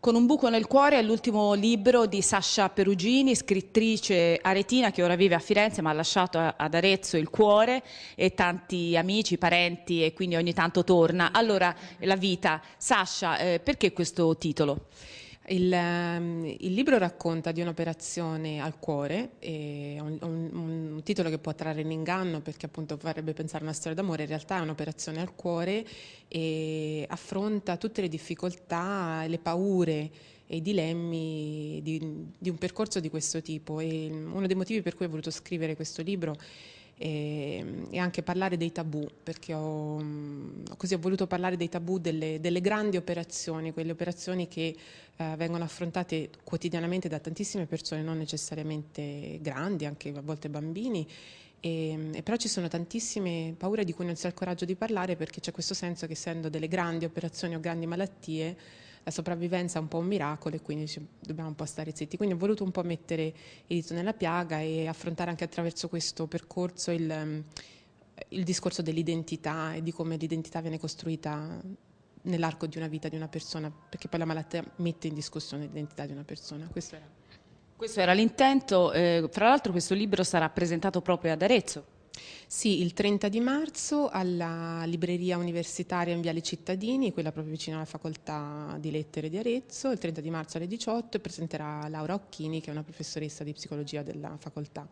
Con un buco nel cuore è l'ultimo libro di Sascia Perugini, scrittrice aretina che ora vive a Firenze ma ha lasciato ad Arezzo il cuore e tanti amici, parenti e quindi ogni tanto torna. Allora, la vita. Sascia, eh, perché questo titolo? Il, ehm, il, libro racconta di un'operazione al cuore, un, un, un titolo che può trarre in inganno perché appunto farebbe pensare a una storia d'amore, in realtà è un'operazione al cuore e affronta tutte le difficoltà, le paure e i dilemmi di, di un percorso di questo tipo e mm, uno dei motivi per cui ho voluto scrivere questo libro e, ehm, e anche parlare dei tabù, perché ho, mm, così ho voluto parlare dei tabù delle, delle grandi operazioni, quelle operazioni che eh, vengono affrontate quotidianamente da tantissime persone, non necessariamente grandi, anche a volte bambini, e, ehm, e però ci sono tantissime paure di cui non si ha il coraggio di parlare perché c'è questo senso che essendo delle grandi operazioni o grandi malattie la sopravvivenza è un po' un miracolo e quindi dobbiamo un po' stare zitti. Quindi ho voluto un po' mettere il dito nella piaga e affrontare anche attraverso questo percorso il, il discorso dell'identità e di come l'identità viene costruita nell'arco di una vita di una persona, perché poi la malattia mette in discussione l'identità di una persona. Questo era, questo era l'intento, eh, fra l'altro questo libro sarà presentato proprio ad Arezzo. Sì, il 30 di marzo alla libreria universitaria in Viale Cittadini, quella proprio vicino alla facoltà di lettere di Arezzo, il 30 di marzo alle 18 presenterà Laura Occhini che è una professoressa di psicologia della facoltà.